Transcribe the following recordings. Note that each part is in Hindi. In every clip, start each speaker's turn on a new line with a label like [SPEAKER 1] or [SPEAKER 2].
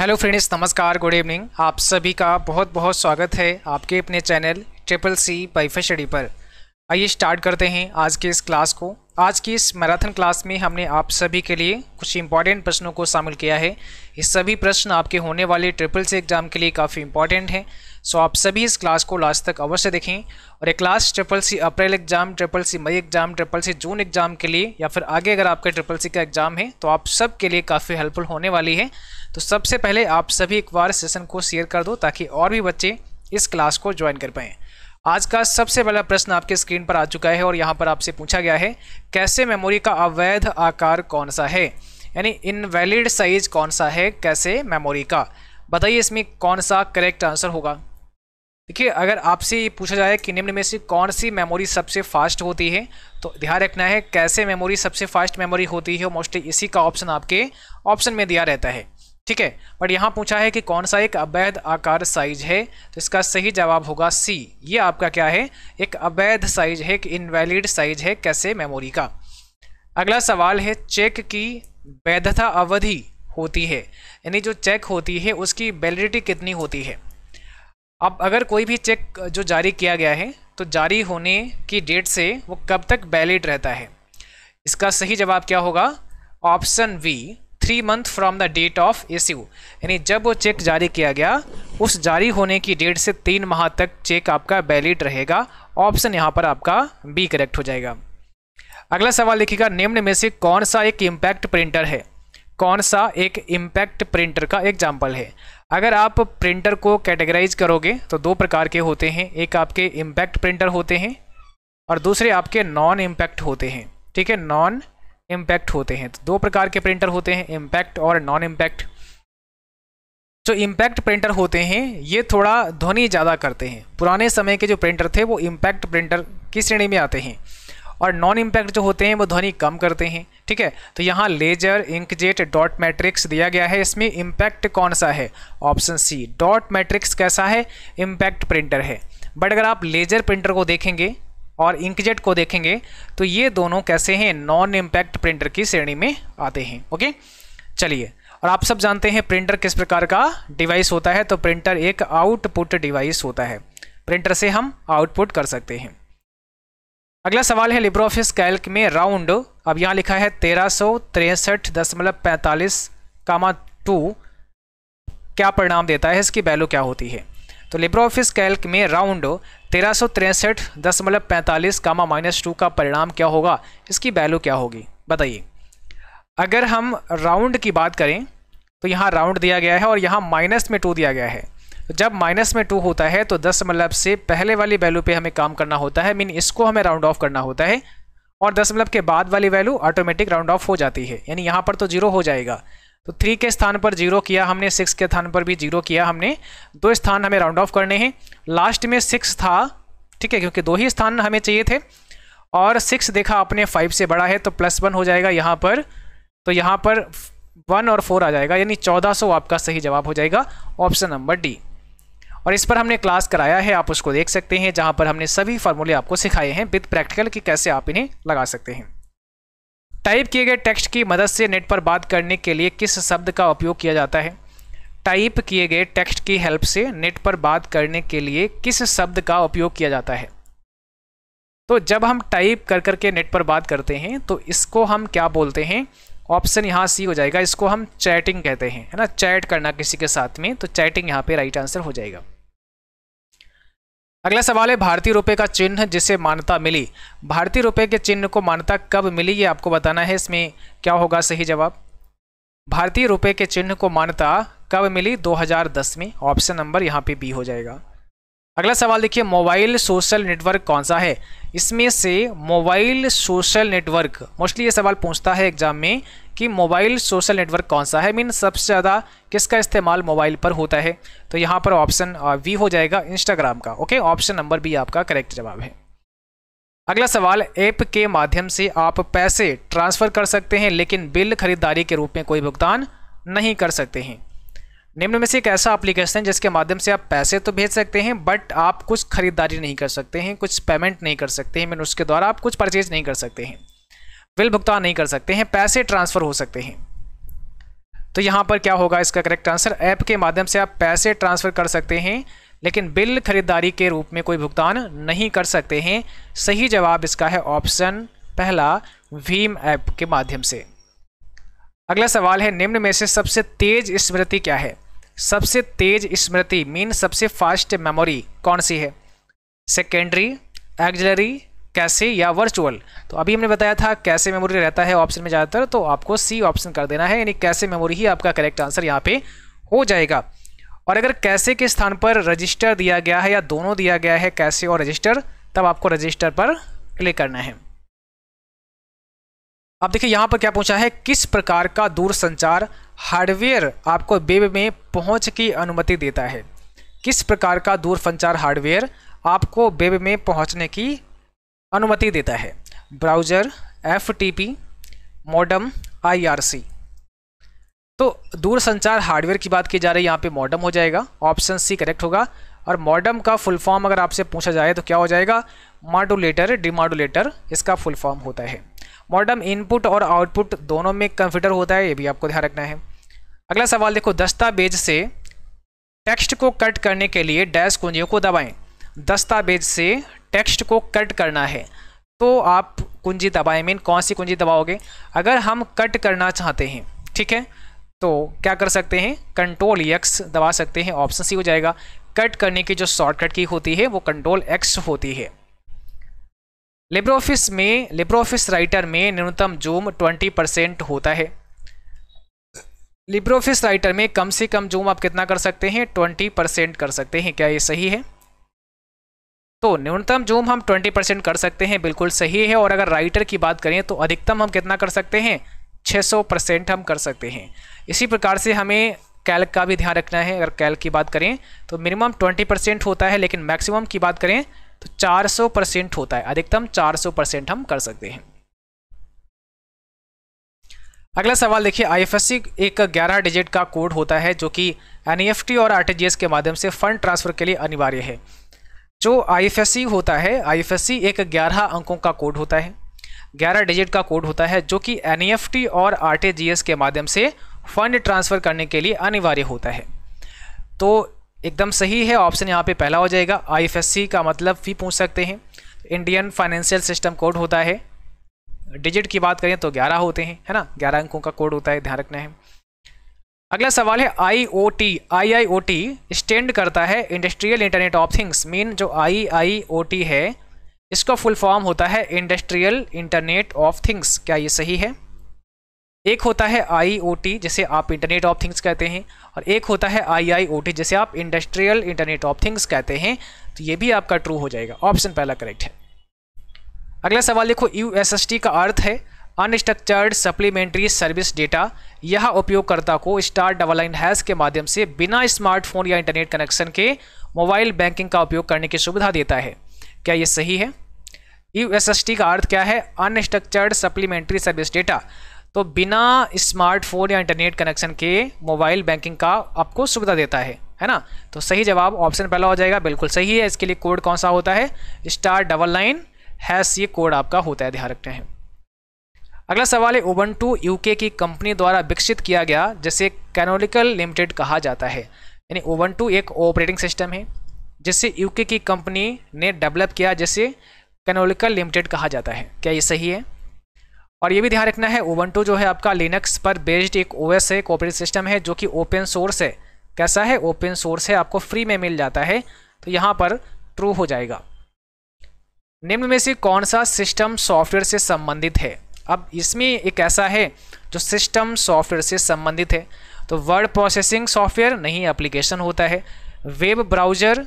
[SPEAKER 1] हेलो फ्रेंड्स नमस्कार गुड इवनिंग आप सभी का बहुत बहुत स्वागत है आपके अपने channel triple C wifi study पर आइए स्टार्ट करते हैं आज के इस क्लास को आज की इस मैराथन क्लास में हमने आप सभी के लिए कुछ इंपॉर्टेंट प्रश्नों को शामिल किया है ये सभी प्रश्न आपके होने वाले ट्रिपल सी एग्ज़ाम के लिए काफ़ी इंपॉर्टेंट हैं सो आप सभी इस क्लास को लास्ट तक अवश्य देखें और ये class triple C April exam triple C मई exam triple C June exam के लिए या फिर आगे अगर आपका ट्रिपल सी का एग्ज़ाम है तो आप सब के लिए काफ़ी हेल्पफुल होने वाली है तो सबसे पहले आप सभी एक बार सेशन को शेयर कर दो ताकि और भी बच्चे इस क्लास को ज्वाइन कर पाएँ आज का सबसे पहला प्रश्न आपके स्क्रीन पर आ चुका है और यहाँ पर आपसे पूछा गया है कैसे मेमोरी का अवैध आकार कौन सा है यानी इनवैलिड साइज कौन सा है कैसे मेमोरी का बताइए इसमें कौन सा करेक्ट आंसर होगा देखिए अगर आपसे ये पूछा जाए कि निम्न में से कौन सी मेमोरी सबसे फास्ट होती है तो ध्यान रखना है कैसे मेमोरी सबसे फास्ट मेमोरी होती है मोस्टली इसी का ऑप्शन आपके ऑप्शन में दिया रहता है ठीक है बट यहाँ पूछा है कि कौन सा एक अवैध आकार साइज है तो इसका सही जवाब होगा सी ये आपका क्या है एक अवैध साइज है एक इनवैलिड साइज है कैसे मेमोरी का अगला सवाल है चेक की वैधता अवधि होती है यानी जो चेक होती है उसकी वैलिडिटी कितनी होती है अब अगर कोई भी चेक जो जारी किया गया है तो जारी होने की डेट से वो कब तक वैलिड रहता है इसका सही जवाब क्या होगा option B three month from the date of issue यानी जब वो चेक जारी किया गया उस जारी होने की डेट से तीन माह तक चेक आपका वैलिड रहेगा ऑप्शन यहाँ पर आपका बी करेक्ट हो जाएगा अगला सवाल लिखेगा निम्न में से कौन सा एक इम्पैक्ट प्रिंटर है कौन सा एक इम्पैक्ट प्रिंटर का एग्जाम्पल है अगर आप प्रिंटर को कैटेगराइज करोगे तो दो प्रकार के होते हैं एक आपके इम्पैक्ट प्रिंटर होते हैं और दूसरे आपके नॉन इम्पैक्ट होते हैं ठीक है नॉन इम्पैक्ट होते हैं तो दो प्रकार के प्रिंटर होते हैं इम्पैक्ट और नॉन इम्पैक्ट जो इम्पैक्ट प्रिंटर होते हैं ये थोड़ा ध्वनि ज़्यादा करते हैं पुराने समय के जो प्रिंटर थे वो इम्पैक्ट प्रिंटर की श्रेणी में आते हैं और नॉन इम्पैक्ट जो होते हैं वो ध्वनि कम करते हैं ठीक है तो यहाँ लेजर इंकजेट डॉट मैट्रिक्स दिया गया है इसमें इम्पैक्ट कौन सा है ऑप्शन सी डॉट मैट्रिक्स कैसा है इम्पैक्ट प्रिंटर है बट अगर आप लेजर प्रिंटर को देखेंगे और इंकजेट को देखेंगे तो ये दोनों कैसे हैं नॉन इम्पैक्ट प्रिंटर की श्रेणी में आते हैं ओके चलिए और आप सब जानते हैं प्रिंटर किस प्रकार का डिवाइस होता है तो प्रिंटर एक आउटपुट डिवाइस होता है प्रिंटर से हम आउटपुट कर सकते हैं अगला सवाल है लिब्रो ऑफिस कैल्क में राउंड अब यहाँ लिखा है तेरह सौ तिरसठ दशमलव कामा टू क्या परिणाम देता है इसकी वैल्यू क्या होती है तो लिब्रो ऑफिस कैल्क में राउंड तेरह सौ तिरसठ पैंतालीस कामा माइनस टू का परिणाम क्या होगा इसकी वैल्यू क्या होगी बताइए अगर हम राउंड की बात करें तो यहाँ राउंड दिया गया है और यहाँ माइनस में टू दिया गया है जब माइनस में टू होता है तो दशमलव से पहले वाली वैल्यू पे हमें काम करना होता है मीन इसको हमें राउंड ऑफ करना होता है और दशमलव के बाद वाली वैल्यू ऑटोमेटिक राउंड ऑफ हो जाती है यानी यहाँ पर तो जीरो हो जाएगा तो थ्री के स्थान पर जीरो किया हमने सिक्स के स्थान पर भी जीरो किया हमने दो स्थान हमें राउंड ऑफ करने हैं लास्ट में सिक्स था ठीक है क्योंकि दो ही स्थान हमें चाहिए थे और सिक्स देखा आपने फाइव से बड़ा है तो प्लस वन हो जाएगा यहाँ पर तो यहाँ पर वन और फोर आ जाएगा यानी चौदह सौ आपका सही जवाब हो जाएगा ऑप्शन नंबर डी और इस पर हमने क्लास कराया है आप उसको देख सकते हैं जहाँ पर हमने सभी फार्मूले आपको सिखाए हैं विद प्रैक्टिकल कि कैसे आप इन्हें लगा सकते हैं टाइप किए गए टेक्स्ट की मदद से नेट पर बात करने के लिए किस शब्द का उपयोग किया जाता है टाइप किए गए टेक्स्ट की हेल्प से नेट पर बात करने के लिए किस शब्द का उपयोग किया जाता है तो जब हम टाइप कर करके नेट पर बात करते हैं तो इसको हम क्या बोलते हैं ऑप्शन यहाँ सी हो जाएगा इसको हम चैटिंग कहते हैं है ना चैट करना किसी के साथ में तो चैटिंग यहाँ पे राइट आंसर हो जाएगा अगला सवाल है भारतीय रुपए का चिन्ह जिसे मान्यता मिली भारतीय रुपए के चिन्ह को मान्यता कब मिली ये आपको बताना है इसमें क्या होगा सही जवाब भारतीय रुपए के चिन्ह को मान्यता कब मिली 2010 में ऑप्शन नंबर यहाँ पे बी हो जाएगा अगला सवाल देखिए मोबाइल सोशल नेटवर्क कौन सा है इसमें से मोबाइल सोशल नेटवर्क मोस्टली ये सवाल पूछता है एग्जाम में कि मोबाइल सोशल नेटवर्क कौन सा है मीन सबसे ज़्यादा किसका इस्तेमाल मोबाइल पर होता है तो यहाँ पर ऑप्शन वी हो जाएगा इंस्टाग्राम का ओके ऑप्शन नंबर बी आपका करेक्ट जवाब है अगला सवाल ऐप के माध्यम से आप पैसे ट्रांसफ़र कर सकते हैं लेकिन बिल खरीदारी के रूप में कोई भुगतान नहीं कर सकते हैं निम्न में से एक ऐसा एप्लीकेशन है जिसके माध्यम से आप पैसे तो भेज सकते हैं बट आप कुछ खरीदारी नहीं कर सकते हैं कुछ पेमेंट नहीं कर सकते हैं मीन उसके द्वारा आप कुछ परचेज नहीं कर सकते हैं बिल भुगतान नहीं कर सकते हैं पैसे ट्रांसफ़र हो सकते हैं तो यहाँ पर क्या होगा इसका करेक्ट आंसर ऐप के माध्यम से आप पैसे ट्रांसफ़र कर सकते हैं लेकिन बिल खरीदारी के रूप में कोई भुगतान नहीं कर सकते हैं सही जवाब इसका है ऑप्शन पहला भीम ऐप के माध्यम से अगला सवाल है निम्न में से सबसे तेज स्मृति क्या है सबसे तेज स्मृति मीन सबसे फास्ट मेमोरी कौन सी है सेकेंडरी एक्जलरी कैसे या वर्चुअल तो अभी हमने बताया था कैसे मेमोरी रहता है ऑप्शन में ज़्यादातर तो आपको सी ऑप्शन कर देना है यानी कैसे मेमोरी ही आपका करेक्ट आंसर यहाँ पे हो जाएगा और अगर कैसे के स्थान पर रजिस्टर दिया गया है या दोनों दिया गया है कैसे और रजिस्टर तब आपको रजिस्टर पर क्लिक करना है अब देखिए यहाँ पर क्या पूछा है किस प्रकार का दूरसंचार हार्डवेयर आपको वेब में पहुँच की अनुमति देता है किस प्रकार का दूरसंचार हार्डवेयर आपको वेब में पहुँचने की अनुमति देता है ब्राउज़र एफ मॉडम सी तो दूरसंचार हार्डवेयर की बात की जा रही है यहाँ पे मॉडम हो जाएगा ऑप्शन सी करेक्ट होगा और मॉडम का फुल फॉर्म अगर आपसे पूछा जाए तो क्या हो जाएगा मॉडुलेटर डिमॉडुलेटर इसका फुल फॉर्म होता है मॉडर्म इनपुट और आउटपुट दोनों में कंप्यूटर होता है ये भी आपको ध्यान रखना है अगला सवाल देखो दस्तावेज से टेक्स्ट को कट करने के लिए डैश कुंजियों को दबाएं दस्तावेज से टेक्स्ट को कट करना है तो आप कुंजी दबाएं मीन कौन सी कुंजी दबाओगे अगर हम कट करना चाहते हैं ठीक है तो क्या कर सकते हैं कंट्रोल एक्स दबा सकते हैं ऑप्शन सी हो जाएगा कट करने की जो शॉर्टकट की होती है वो कंट्रोल एक्स होती है लिब्रोफिस ऑफिस में लिब्रोफिस ऑफिस राइटर में न्यूनतम जूम 20 परसेंट होता है लिब्रोफिस ऑफिस राइटर में कम से कम जूम आप कितना कर सकते हैं 20 परसेंट कर सकते हैं क्या ये सही है तो न्यूनतम जूम हम 20 परसेंट कर सकते हैं बिल्कुल सही है और अगर राइटर की बात करें तो अधिकतम हम कितना कर सकते हैं सौ परसेंट हम कर सकते हैं इसी प्रकार से हमें कैल्क का भी ध्यान रखना है अगर कैल्क की बात करें तो मिनिमम 20 परसेंट होता है लेकिन मैक्सिमम की बात करें तो 400 परसेंट होता है अधिकतम 400 परसेंट हम कर सकते हैं अगला सवाल देखिए आईएफएससी एक 11 डिजिट का कोड होता है जो कि एनईएफटी e और आरटीजीएस के माध्यम से फंड ट्रांसफर के लिए अनिवार्य है जो आईएफएससी होता है आईएफएससी एक 11 अंकों का कोड होता है 11 डिजिट का कोड होता है जो कि एनईएफटी e और आरटीजीएस के माध्यम से फंड ट्रांसफ़र करने के लिए अनिवार्य होता है तो एकदम सही है ऑप्शन यहाँ पे पहला हो जाएगा आई का मतलब भी पूछ सकते हैं इंडियन फाइनेंशियल सिस्टम कोड होता है डिजिट की बात करें तो 11 होते हैं है ना 11 अंकों का कोड होता है ध्यान रखना है अगला सवाल है I O T I I O T stand करता है industrial internet of things mean जो आई आई ओ टी है इसका फुल फॉर्म होता है इंडस्ट्रियल इंटरनेट ऑफ थिंग्स क्या ये सही है एक होता है आई जिसे आप इंटरनेट ऑफ थिंग्स कहते हैं और एक होता है आई जिसे आप इंडस्ट्रियल इंटरनेट ऑफ थिंग्स कहते हैं तो ये भी आपका ट्रू हो जाएगा ऑप्शन पहला करेक्ट है अगला सवाल देखो यू का अर्थ है अनस्ट्रक्चर्ड सप्लीमेंट्री सर्विस डेटा यह उपयोगकर्ता को स्टार डबल लाइन हैश के माध्यम से बिना स्मार्टफोन या इंटरनेट कनेक्शन के मोबाइल बैंकिंग का उपयोग करने की सुविधा देता है क्या ये सही है यू का अर्थ क्या है अनस्ट्रक्चर्ड सप्लीमेंट्री सर्विस डेटा तो बिना स्मार्टफोन या इंटरनेट कनेक्शन के मोबाइल बैंकिंग का आपको सुविधा देता है है ना तो सही जवाब ऑप्शन पहला हो जाएगा बिल्कुल सही है इसके लिए कोड कौन सा होता है स्टार डबल नाइन हैस ये कोड आपका होता है ध्यान रखते हैं अगला सवाल है ओवन टू यूके की कंपनी द्वारा विकसित किया गया जिसे कैनोलिकल लिमिटेड कहा जाता है यानी ओवन टू एक ऑपरेटिंग सिस्टम है जिसे यूके की कंपनी ने डेवलप किया जिसे कैनोलिकल लिमिटेड कहा जाता है क्या ये सही है और ये भी ध्यान रखना है ओवंटू जो है आपका लिनक्स पर बेस्ड एक ओएस है एक सिस्टम है जो कि ओपन सोर्स है कैसा है ओपन सोर्स है आपको फ्री में मिल जाता है तो यहाँ पर ट्रू हो जाएगा निम्न में से कौन सा सिस्टम सॉफ्टवेयर से संबंधित है अब इसमें एक ऐसा है जो सिस्टम सॉफ्टवेयर से संबंधित है तो वर्ड प्रोसेसिंग सॉफ्टवेयर नहीं एप्लीकेशन होता है वेब ब्राउजर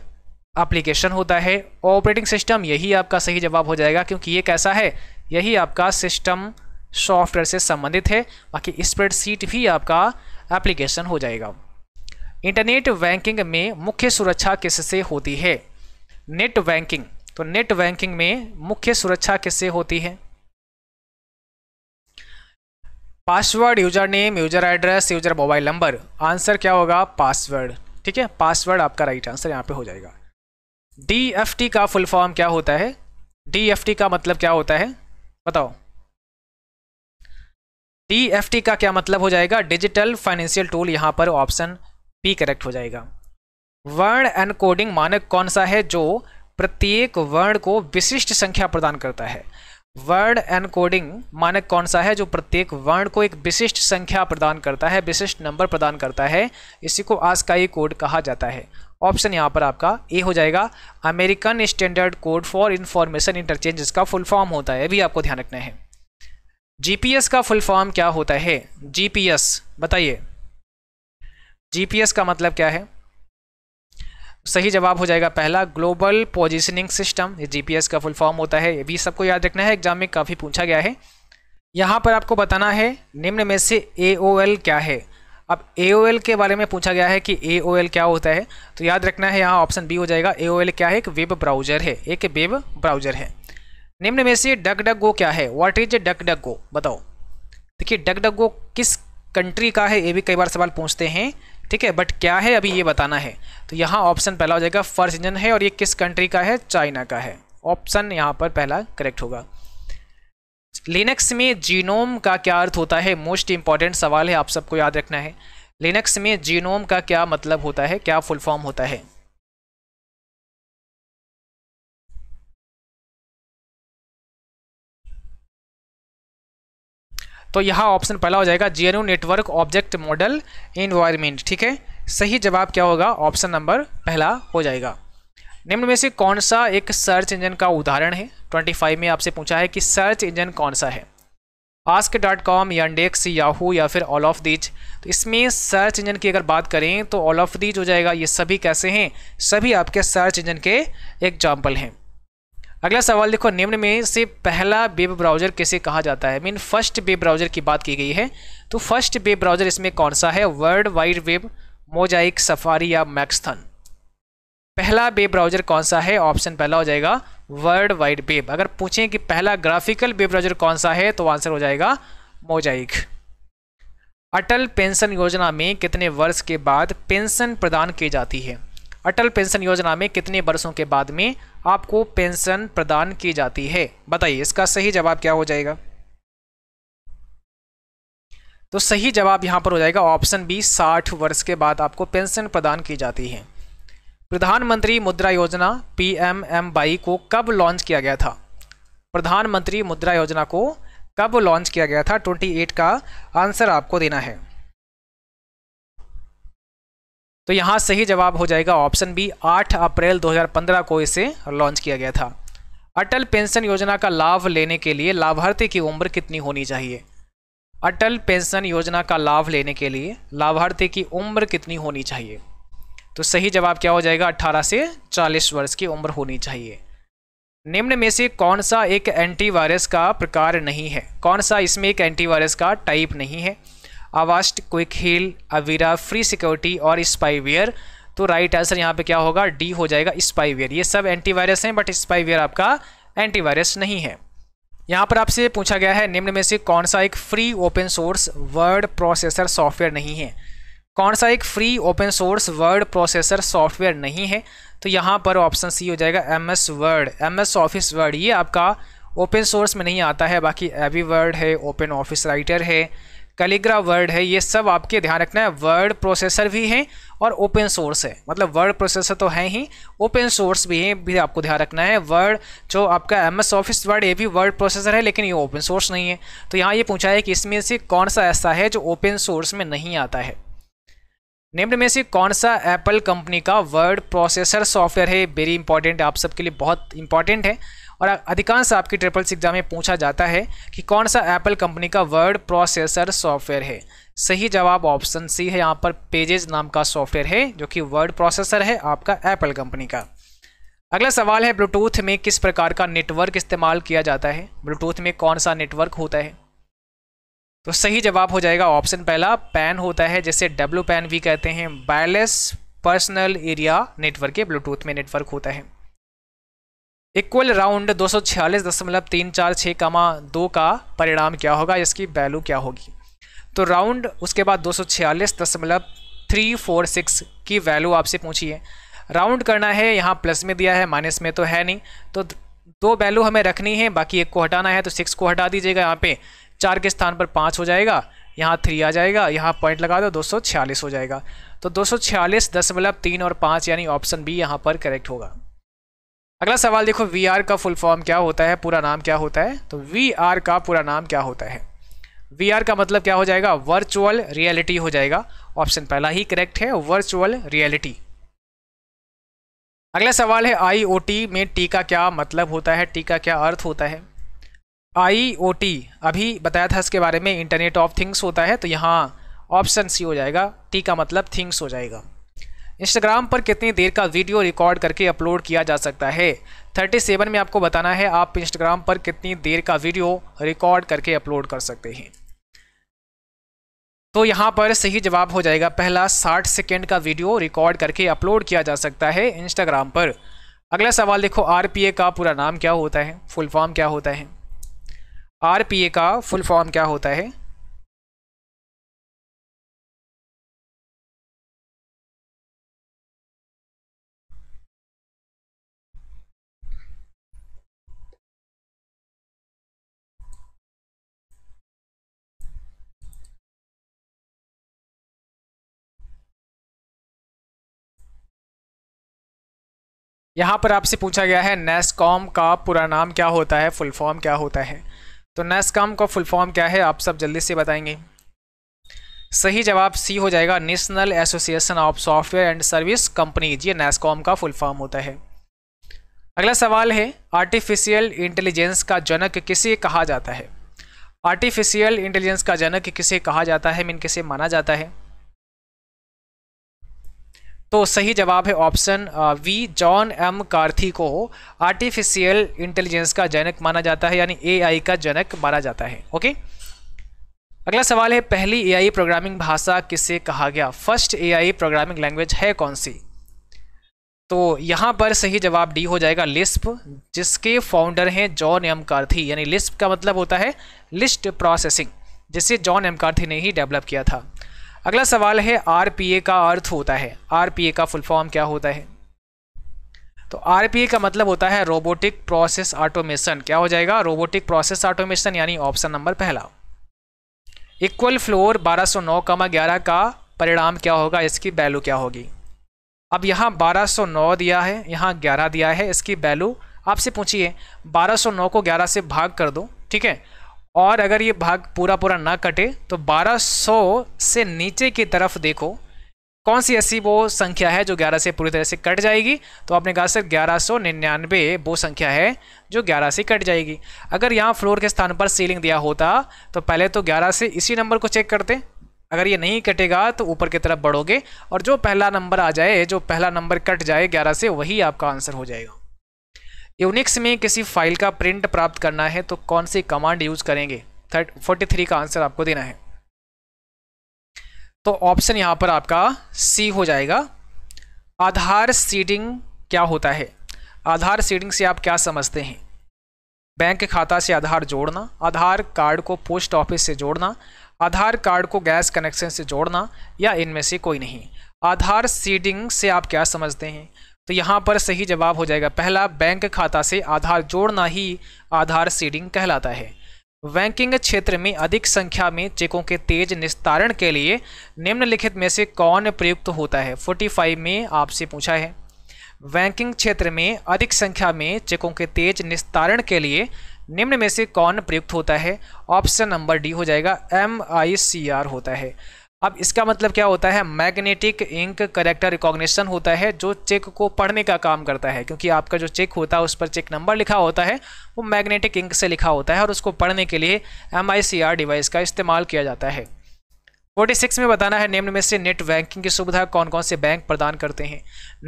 [SPEAKER 1] एप्लीकेशन होता है ऑपरेटिंग सिस्टम यही आपका सही जवाब हो जाएगा क्योंकि ये कैसा है यही आपका सिस्टम सॉफ्टवेयर से संबंधित है बाकी स्प्रेडशीट भी आपका एप्लीकेशन हो जाएगा इंटरनेट बैंकिंग में मुख्य सुरक्षा किससे होती है नेट बैंकिंग तो नेट बैंकिंग में मुख्य सुरक्षा किससे होती है password user name user address user mobile number answer क्या होगा पासवर्ड ठीक है पासवर्ड आपका राइट आंसर यहाँ पे हो जाएगा डी का फुल फॉर्म क्या होता है डी का मतलब क्या होता है बताओ डी का क्या मतलब हो जाएगा डिजिटल फाइनेंशियल टूल यहां पर ऑप्शन बी करेक्ट हो जाएगा वर्ण एनकोडिंग मानक कौन सा है जो प्रत्येक वर्ण को विशिष्ट संख्या प्रदान करता है वर्ड एनकोडिंग मानक कौन सा है जो प्रत्येक वर्ण को एक विशिष्ट संख्या प्रदान करता है विशिष्ट नंबर प्रदान करता है इसी को आस्काई कोड कहा जाता है ऑप्शन यहाँ पर आपका ए हो जाएगा American standard code for information interchange इसका फुल फॉर्म होता है भी आपको ध्यान रखना है जीपीएस का फुल फॉर्म क्या होता है जीपीएस बताइए जीपीएस का मतलब क्या है सही जवाब हो जाएगा पहला ग्लोबल पोजिशनिंग सिस्टम ये जीपीएस का फुल फॉर्म होता है ये भी सबको याद रखना है एग्जाम में काफ़ी पूछा गया है यहाँ पर आपको बताना है निम्न में से ए क्या है अब ए के बारे में पूछा गया है कि ए क्या होता है तो याद रखना है यहाँ ऑप्शन बी हो जाएगा ए क्या है एक वेब ब्राउजर है एक वेब ब्राउजर है निम्न में से डक डक गो क्या है what is DuckDuckGo बताओ देखिए डक डक गो किस कंट्री का है ये भी कई बार सवाल पूछते हैं ठीक है बट क्या है अभी ये बताना है तो यहाँ ऑप्शन पहला हो जाएगा फर्स्ट इंजन है और ये किस कंट्री का है चाइना का है ऑप्शन यहाँ पर पहला करेक्ट होगा लिनक्स में जीनोम का क्या अर्थ होता है मोस्ट इंपॉर्टेंट सवाल है आप सबको याद रखना है लिनक्स में जीनोम का क्या मतलब होता है क्या फुल फॉर्म होता है तो यहाँ ऑप्शन पहला हो जाएगा GNU network object model environment ठीक है सही जवाब क्या होगा ऑप्शन नंबर पहला हो जाएगा निम्न में से कौन सा एक सर्च इंजन का उदाहरण है 25 में आपसे पूछा है कि सर्च इंजन कौन सा है आस्क डॉट कॉम या इंडेक्स याहू या फिर ऑल ऑफ दीज तो इसमें सर्च इंजन की अगर बात करें तो ऑल ऑफ दीज हो जाएगा ये सभी कैसे हैं सभी आपके सर्च इंजन के एग्जाम्पल हैं अगला सवाल देखो निम्न में से पहला वेब ब्राउज़र किसे कहा जाता है मीन फर्स्ट वेब ब्राउज़र की बात की गई है तो फर्स्ट वेब ब्राउज़र इसमें कौन सा है world wide web Mosaic Safari या मैक्सथन पहला बेब ब्राउजर कौन सा है ऑप्शन पहला हो जाएगा वर्ल्ड वाइड बेब अगर पूछें कि पहला ग्राफिकल बेब ब्राउजर कौन सा है तो आंसर हो जाएगा मोजाइक अटल पेंशन योजना में कितने वर्ष के बाद पेंशन प्रदान की जाती है अटल पेंशन योजना में कितने वर्षों के बाद में आपको पेंशन प्रदान की जाती है बताइए इसका सही जवाब क्या हो जाएगा तो सही जवाब यहाँ पर हो जाएगा ऑप्शन बी साठ वर्ष के बाद आपको पेंशन प्रदान की जाती है प्रधानमंत्री मुद्रा योजना पी एम एम बाई को कब लॉन्च किया गया था प्रधानमंत्री मुद्रा योजना को कब लॉन्च किया गया था 28 का आंसर आपको देना है तो यहां सही जवाब हो जाएगा ऑप्शन बी 8 अप्रैल 2015 को इसे लॉन्च किया गया था अटल पेंशन योजना का लाभ लेने के लिए लाभार्थी की उम्र कितनी होनी चाहिए अटल पेंशन योजना का लाभ लेने के लिए लाभार्थी की उम्र कितनी होनी चाहिए तो सही जवाब क्या हो जाएगा 18 से 40 वर्ष की उम्र होनी चाहिए निम्न में से कौन सा एक एंटीवायरस का प्रकार नहीं है कौन सा इसमें एक एंटीवायरस का टाइप नहीं है Avast Quick Heal Avira free security और स्पाइवियर तो राइट आंसर यहाँ पे क्या होगा डी हो जाएगा स्पाइवियर ये सब एंटीवायरस हैं बट स्पाइवियर आपका एंटीवायरस नहीं है यहाँ पर आपसे पूछा गया है निम्न में से कौन सा एक free open source word processor software नहीं है कौन सा एक free open source word processor software नहीं है तो यहाँ पर ऑप्शन सी हो जाएगा M S Word M S Office Word ये आपका ओपन सोर्स में नहीं आता है बाकी एवी वर्ड है ओपन ऑफिस राइटर है कैलीग्राफ वर्ड है ये सब आपके ध्यान रखना है वर्ड प्रोसेसर भी हैं और ओपन सोर्स है मतलब वर्ड प्रोसेसर तो है ही ओपन सोर्स भी है भी आपको ध्यान रखना है वर्ड जो आपका एम एस ऑफिस वर्ड ये भी वर्ड प्रोसेसर है लेकिन ये ओपन सोर्स नहीं है तो यहाँ ये पूछा है कि इसमें से कौन सा ऐसा है जो ओपन सोर्स में नहीं आता है निम्न में से कौन सा एप्पल कंपनी का वर्ड प्रोसेसर सॉफ्टवेयर है वेरी इंपॉर्टेंट आप सबके लिए बहुत इंपॉर्टेंट है और अधिकांश आपके ट्रिपल एग्जाम में पूछा जाता है कि कौन सा एप्पल कंपनी का वर्ड प्रोसेसर सॉफ्टवेयर है सही जवाब ऑप्शन सी है यहाँ पर पेजेज नाम का सॉफ्टवेयर है जो कि वर्ड प्रोसेसर है आपका एप्पल कंपनी का अगला सवाल है ब्लूटूथ में किस प्रकार का नेटवर्क इस्तेमाल किया जाता है ब्लूटूथ में कौन सा नेटवर्क होता है तो सही जवाब हो जाएगा ऑप्शन पहला पैन होता है जैसे डब्ल्यू पैन भी कहते हैं वायरलेस पर्सनल एरिया नेटवर्क के ब्लूटूथ में नेटवर्क होता है इक्वल राउंड दो सौ छियालीस दशमलव तीन चार छः दो का परिणाम क्या होगा इसकी वैल्यू क्या होगी तो राउंड उसके बाद दो सौ छियालीस दशमलव थ्री फोर सिक्स की वैल्यू आपसे पूछिए राउंड करना है यहाँ प्लस में दिया है माइनस में तो है नहीं तो दो वैल्यू हमें रखनी है बाकी एक को हटाना है तो सिक्स को हटा दीजिएगा यहाँ पे चार के स्थान पर पाँच हो जाएगा यहाँ थ्री आ जाएगा यहाँ पॉइंट लगा दो दो हो जाएगा तो दो दशमलव तीन और पाँच यानी ऑप्शन बी यहाँ पर करेक्ट होगा अगला सवाल देखो वी का फुल फॉर्म क्या होता है पूरा नाम क्या होता है तो वी का पूरा नाम क्या होता है वी का मतलब क्या हो जाएगा वर्चुअल रियलिटी हो जाएगा ऑप्शन पहला ही करेक्ट है वर्चुअल रियलिटी अगला सवाल है आई में टी का क्या मतलब होता है टी का क्या अर्थ होता है टी अभी बताया था इसके बारे में इंटरनेट ऑफ थिंग्स होता है तो यहाँ ऑप्शन सी हो जाएगा टी का मतलब थिंग्स हो जाएगा इंस्टाग्राम पर कितनी देर का वीडियो रिकॉर्ड करके अपलोड किया जा सकता है 37 में आपको बताना है आप इंस्टाग्राम पर कितनी देर का वीडियो रिकॉर्ड करके अपलोड कर सकते हैं तो यहाँ पर सही जवाब हो जाएगा पहला 60 सेकेंड का वीडियो रिकॉर्ड करके अपलोड किया जा सकता है इंस्टाग्राम पर अगला सवाल देखो आर का पूरा नाम क्या होता है फुल फॉर्म क्या होता है आर पी ए का फुल फॉर्म क्या होता है यहाँ पर आपसे पूछा गया है नेस्कॉम का पूरा नाम क्या होता है फुल फॉर्म क्या होता है तो नेस्काम का फुल फॉर्म क्या है आप सब जल्दी से बताएंगे सही जवाब सी हो जाएगा national association of software and service companies ये नेस्कॉम का फुल फॉर्म होता है अगला सवाल है आर्टिफिशियल इंटेलिजेंस का जनक किसे कहा जाता है आर्टिफिशियल इंटेलिजेंस का जनक किसे कहा जाता है मीन किसे माना जाता है तो सही जवाब है option B John McCarthy को आर्टिफिशियल इंटेलिजेंस का जनक माना जाता है यानी एआई का जनक माना जाता है ओके अगला सवाल है पहली एआई प्रोग्रामिंग भाषा किसे कहा गया फर्स्ट एआई प्रोग्रामिंग लैंग्वेज है कौन सी तो यहाँ पर सही जवाब डी हो जाएगा लिस्प जिसके फाउंडर हैं जॉन एम कार्थी यानी लिस्प का मतलब होता है लिस्ट प्रोसेसिंग जिसे जॉन एम कार्थी ने ही डेवलप किया था अगला सवाल है ए का अर्थ होता है ए का फुल फॉर्म क्या होता है तो ए का मतलब होता है रोबोटिक प्रोसेस ऑटोमेशन क्या हो जाएगा रोबोटिक प्रोसेस ऑटोमेशन यानी ऑप्शन नंबर पहला इक्वल फ्लोर 1209 कमा ग्यारह का परिणाम क्या होगा इसकी वैल्यू क्या होगी अब यहाँ 1209 दिया है यहाँ 11 दिया है इसकी वैल्यू आपसे पूछिए 1209 को 11 से भाग कर दो ठीक है और अगर ये भाग पूरा पूरा ना कटे तो 1200 से नीचे की तरफ देखो कौन सी ऐसी वो संख्या है जो 11 से पूरी तरह से कट जाएगी तो आपने कहा सर ग्यारह वो संख्या है जो 11 से कट जाएगी अगर यहाँ फ्लोर के स्थान पर सीलिंग दिया होता तो पहले तो 11 से इसी नंबर को चेक करते अगर ये नहीं कटेगा तो ऊपर की तरफ बढ़ोगे और जो पहला नंबर आ जाए जो पहला नंबर कट जाए ग्यारह से वही आपका आंसर हो जाएगा यूनिक्स में किसी फाइल का प्रिंट प्राप्त करना है तो कौन सी कमांड यूज करेंगे थर्ट फोर्टी थ्री का आंसर आपको देना है तो ऑप्शन यहां पर आपका सी हो जाएगा आधार सीडिंग क्या होता है आधार सीडिंग से आप क्या समझते हैं बैंक खाता से आधार जोड़ना आधार कार्ड को पोस्ट ऑफिस से जोड़ना आधार कार्ड को गैस कनेक्शन से जोड़ना या इनमें से कोई नहीं आधार सीडिंग से आप क्या समझते हैं तो यहाँ पर सही जवाब हो जाएगा पहला बैंक खाता से आधार जोड़ना ही आधार सीडिंग कहलाता है बैंकिंग क्षेत्र में अधिक संख्या में चेकों के तेज निस्तारण के लिए निम्नलिखित में से कौन प्रयुक्त होता है 45 में आपसे पूछा है बैंकिंग क्षेत्र में अधिक संख्या में चेकों के तेज निस्तारण के लिए निम्न में से कौन प्रयुक्त होता है ऑप्शन नंबर डी हो जाएगा एम आई सी आर होता है अब इसका मतलब क्या होता है मैग्नेटिक इंक करेक्टर रिकॉग्निशन होता है जो चेक को पढ़ने का काम करता है क्योंकि आपका जो चेक होता है उस पर चेक नंबर लिखा होता है वो मैग्नेटिक इंक से लिखा होता है और उसको पढ़ने के लिए एम डिवाइस का इस्तेमाल किया जाता है 46 में बताना है निम्न में से नेट बैंकिंग की सुविधा कौन कौन से बैंक प्रदान करते हैं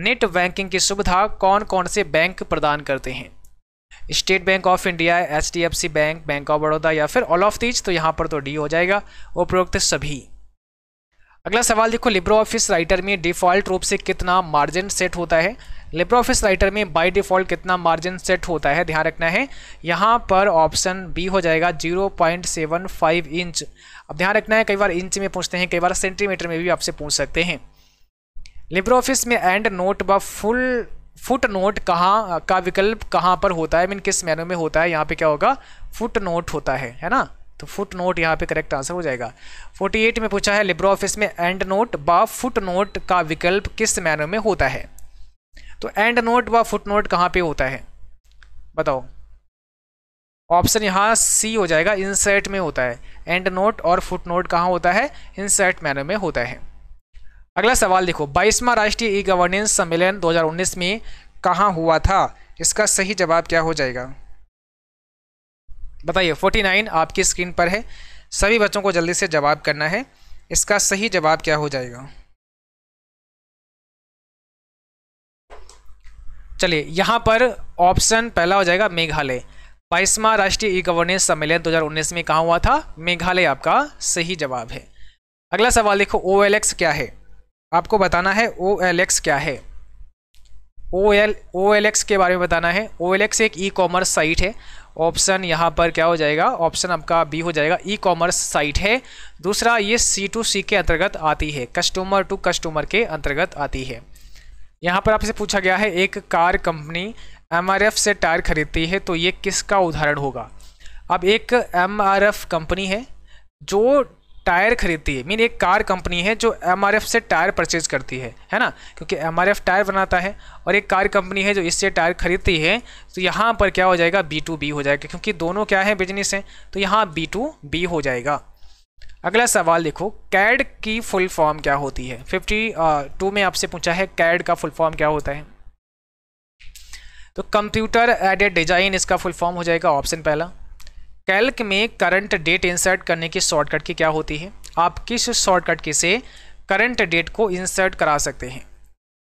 [SPEAKER 1] नेट बैंकिंग की सुविधा कौन कौन से बैंक प्रदान करते हैं State Bank of India H bank bank of Baroda या फिर ऑल ऑफ दीज तो यहाँ पर तो डी हो जाएगा उपरोक्त सभी अगला सवाल देखो लिब्रो ऑफिस राइटर में डिफ़ॉल्ट रूप से कितना मार्जिन सेट होता है लिब्रो ऑफिस राइटर में बाय डिफ़ॉल्ट कितना मार्जिन सेट होता है ध्यान रखना है यहाँ पर ऑप्शन बी हो जाएगा 0.75 इंच अब ध्यान रखना है कई बार इंच में पूछते हैं कई बार सेंटीमीटर में भी आपसे पूछ सकते हैं लिब्रो ऑफिस में एंड नोट व फुल फुट नोट कहाँ का विकल्प कहाँ पर होता है मीन किस मेनू में होता है यहाँ पे क्या होगा फुट नोट होता है है ना तो फुट नोट यहाँ पे करेक्ट आंसर हो जाएगा 48 में पूछा है लिब्रो ऑफिस में एंड नोट व फुट नोट का विकल्प किस मैनर में होता है तो एंड नोट व फुट नोट कहाँ पे होता है बताओ ऑप्शन यहाँ सी हो जाएगा इंसर्ट में होता है एंड नोट और फुट नोट कहाँ होता है इंसर्ट मैनर में होता है अगला सवाल देखो बाईसवा राष्ट्रीय ई गवर्नेंस सम्मेलन 2019 में कहाँ हुआ था इसका सही जवाब क्या हो जाएगा बताइए 49 आपकी स्क्रीन पर है सभी बच्चों को जल्दी से जवाब करना है इसका सही जवाब क्या हो जाएगा चलिए यहाँ पर ऑप्शन पहला हो जाएगा मेघालय बाईसवा राष्ट्रीय ई गवर्नेंस सम्मेलन 2019 में कहा हुआ था मेघालय आपका सही जवाब है अगला सवाल देखो ओ क्या है आपको बताना है ओ क्या है ओ एल के बारे में बताना है ओ एक ई कॉमर्स साइट है ऑप्शन यहाँ पर क्या हो जाएगा ऑप्शन आपका बी हो जाएगा ई कॉमर्स साइट है दूसरा ये सी टू सी के अंतर्गत आती है कस्टमर टू कस्टमर के अंतर्गत आती है यहाँ पर आपसे पूछा गया है एक कार कंपनी एम से टायर खरीदती है तो ये किसका उदाहरण होगा अब एक एम कंपनी है जो टायर खरीदती है मीन एक कार कंपनी है जो एम से टायर परचेज करती है है ना क्योंकि एम टायर बनाता है और एक कार कंपनी है जो इससे टायर खरीदती है तो यहाँ पर क्या हो जाएगा बी टू बी हो जाएगा क्योंकि दोनों क्या है बिजनेस हैं तो यहाँ बी टू बी हो जाएगा अगला सवाल देखो कैड की फुल फॉर्म क्या होती है फिफ्टी टू में आपसे पूछा है कैड का फुल फॉर्म क्या होता है तो कंप्यूटर एडेड डिजाइन इसका फुल फॉर्म हो जाएगा ऑप्शन पहला कैल्क में करंट डेट इंसर्ट करने की शॉर्टकट की क्या होती है आप किस शॉर्टकट की से करंट डेट को इंसर्ट करा सकते हैं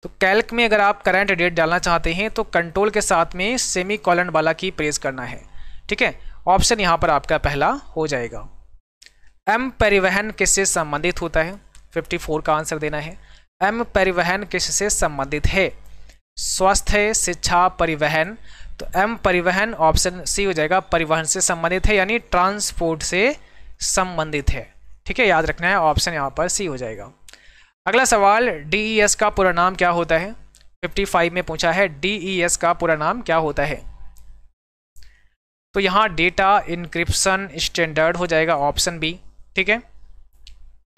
[SPEAKER 1] तो कैल्क में अगर आप करंट डेट डालना चाहते हैं तो कंट्रोल के साथ में सेमी कॉलन वाला की प्रेस करना है ठीक है ऑप्शन यहाँ पर आपका पहला हो जाएगा एम परिवहन किससे संबंधित होता है 54 का आंसर देना है एम परिवहन किससे संबंधित है स्वास्थ्य शिक्षा परिवहन तो एम परिवहन ऑप्शन सी हो जाएगा परिवहन से संबंधित है यानी ट्रांसपोर्ट से संबंधित है ठीक है याद रखना है ऑप्शन यहाँ पर सी हो जाएगा अगला सवाल डी ई एस का पूरा नाम क्या होता है 55 में पूछा है डी ई एस का पूरा नाम क्या होता है तो यहाँ डेटा इनक्रिप्शन स्टैंडर्ड हो जाएगा ऑप्शन बी ठीक है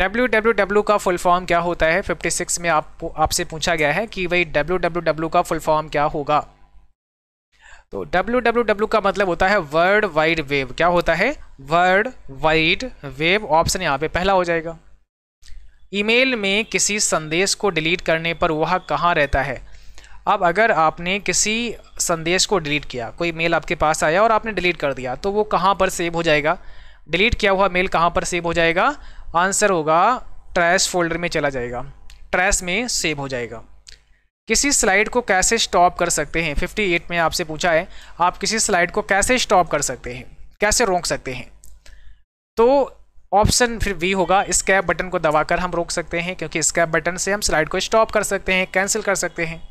[SPEAKER 1] डब्ल्यू डब्ल्यू डब्ल्यू का फुल फॉर्म क्या होता है 56 में आपको आपसे पूछा गया है कि भाई डब्ल्यू डब्ल्यू डब्ल्यू का फुल फॉर्म क्या होगा तो डब्ल्यू डब्ल्यू डब्ल्यू का मतलब होता है वर्ल्ड वाइड वेव क्या होता है वर्ल्ड वाइड वेव ऑप्शन यहाँ पे पहला हो जाएगा ईमेल में किसी संदेश को डिलीट करने पर वह कहाँ रहता है अब अगर आपने किसी संदेश को डिलीट किया कोई मेल आपके पास आया और आपने डिलीट कर दिया तो वो कहाँ पर सेव हो जाएगा डिलीट किया हुआ मेल कहाँ पर सेव हो जाएगा आंसर होगा ट्रैश फोल्डर में चला जाएगा ट्रैश में सेव हो जाएगा किसी स्लाइड को कैसे स्टॉप कर सकते हैं 58 में आपसे पूछा है आप किसी स्लाइड को कैसे स्टॉप कर सकते हैं कैसे रोक सकते हैं तो ऑप्शन फिर वी होगा स्कैप बटन को दबाकर हम रोक सकते हैं क्योंकि स्कैप बटन से हम स्लाइड को स्टॉप कर सकते हैं कैंसिल कर सकते हैं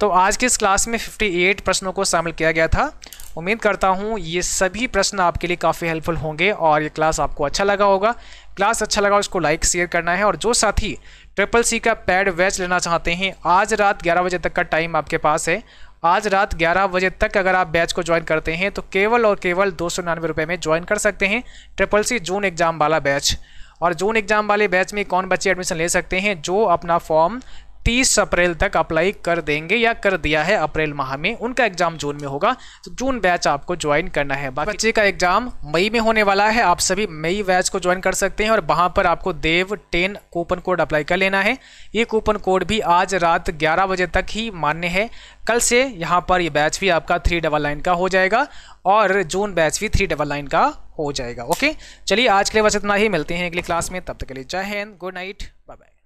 [SPEAKER 1] तो आज की इस क्लास में 58 प्रश्नों को शामिल किया गया था उम्मीद करता हूँ ये सभी प्रश्न आपके लिए काफ़ी हेल्पफुल होंगे और ये क्लास आपको अच्छा लगा होगा क्लास अच्छा लगा उसको लाइक शेयर करना है और जो साथी ट्रिपल सी का पैड बैच लेना चाहते हैं आज रात ग्यारह बजे तक का टाइम आपके पास है आज रात 11 बजे तक अगर आप बैच को ज्वाइन करते हैं तो केवल और केवल दो सौ में ज्वाइन कर सकते हैं ट्रिपल सी जून एग्ज़ाम वाला बैच और जून एग्ज़ाम वाले बैच में कौन बच्चे एडमिशन ले सकते हैं जो अपना फॉर्म तीस अप्रैल तक अप्लाई कर देंगे या कर दिया है अप्रैल माह में उनका एग्जाम जून में होगा तो जून बैच आपको ज्वाइन करना है बाकी बच्चे का एग्जाम मई में होने वाला है आप सभी मई बैच को ज्वाइन कर सकते हैं और वहां पर आपको Dev ten coupon code apply कर लेना है ये कूपन कोड भी आज रात ग्यारह बजे तक ही मान्य है कल से यहाँ पर ये बैच भी आपका थ्री डबल नाइन का हो जाएगा और जून बैच भी थ्री डबल नाइन का हो जाएगा ओके चलिए आज के लिए बस इतना ही मिलते हैं अगली क्लास में तब तक के लिए जय हिंद गुड नाइट बाय बाय